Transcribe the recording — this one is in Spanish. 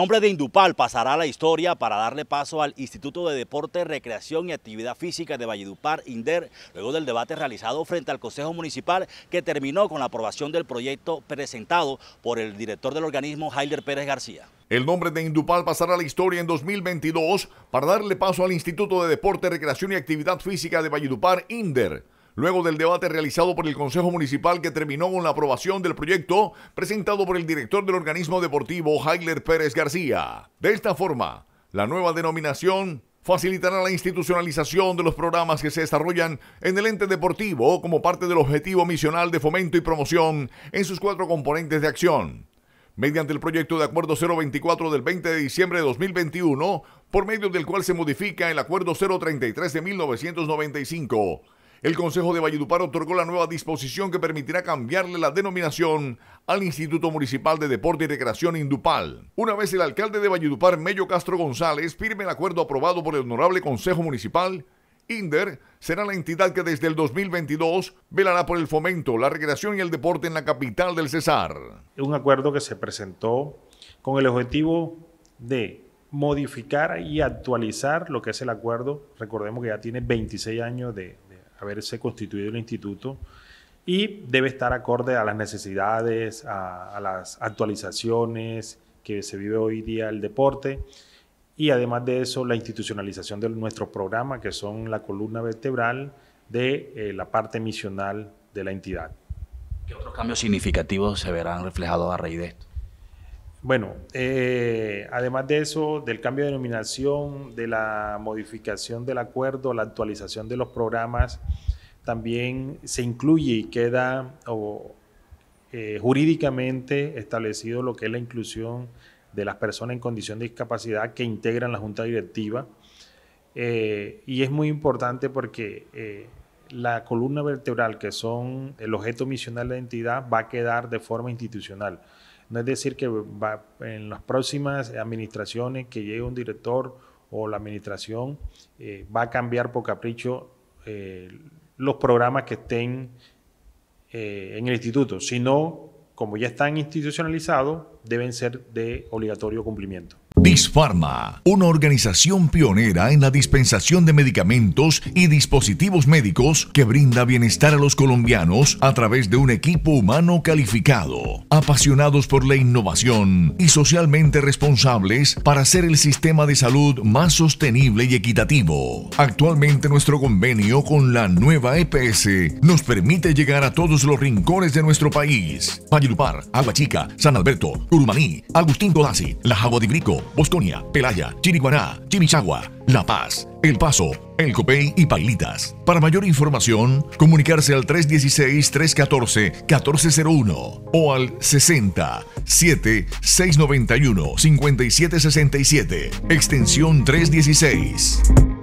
nombre de Indupal pasará a la historia para darle paso al Instituto de Deporte, Recreación y Actividad Física de Valledupar, INDER, luego del debate realizado frente al Consejo Municipal que terminó con la aprobación del proyecto presentado por el director del organismo, Haider Pérez García. El nombre de Indupal pasará a la historia en 2022 para darle paso al Instituto de Deporte, Recreación y Actividad Física de Valledupar, INDER. Luego del debate realizado por el Consejo Municipal que terminó con la aprobación del proyecto presentado por el director del organismo deportivo, Heiler Pérez García. De esta forma, la nueva denominación facilitará la institucionalización de los programas que se desarrollan en el ente deportivo como parte del objetivo misional de fomento y promoción en sus cuatro componentes de acción. Mediante el proyecto de acuerdo 024 del 20 de diciembre de 2021, por medio del cual se modifica el acuerdo 033 de 1995, el Consejo de Valledupar otorgó la nueva disposición que permitirá cambiarle la denominación al Instituto Municipal de Deporte y Recreación Indupal. Una vez el alcalde de Valledupar, Mello Castro González, firme el acuerdo aprobado por el Honorable Consejo Municipal, INDER será la entidad que desde el 2022 velará por el fomento, la recreación y el deporte en la capital del Cesar. Un acuerdo que se presentó con el objetivo de modificar y actualizar lo que es el acuerdo. Recordemos que ya tiene 26 años de, haberse constituido el instituto y debe estar acorde a las necesidades, a, las actualizaciones que se vive hoy día el deporte y además de eso la institucionalización de nuestro programa que son la columna vertebral de eh, la parte misional de la entidad. ¿Qué otros cambios significativos se verán reflejados a raíz de esto? Bueno, eh, además de eso, del cambio de denominación, de la modificación del acuerdo, la actualización de los programas, también se incluye y queda eh, jurídicamente establecido lo que es la inclusión de las personas en condición de discapacidad que integran la junta directiva. Eh, y es muy importante porque la columna vertebral, que son el objeto misional de la entidad, va a quedar de forma institucional. No es decir que va, en las próximas administraciones que llegue un director o la administración eh, va a cambiar por capricho eh, los programas que estén eh, en el instituto, sino como ya están institucionalizados, deben ser de obligatorio cumplimiento. Dispharma, una organización pionera en la dispensación de medicamentos y dispositivos médicos que brinda bienestar a los colombianos a través de un equipo humano calificado, apasionados por la innovación y socialmente responsables para hacer el sistema de salud más sostenible y equitativo. Actualmente nuestro convenio con la nueva EPS nos permite llegar a todos los rincones de nuestro país. Agua San Alberto, Agustín Codazzi, La Bosconia, Pelaya, Chiriguaná, Chimichagua, La Paz, El Paso, El Copey y Pailitas. Para mayor información, comunicarse al 316-314-1401 o al 60 7 691 5767, extensión 316.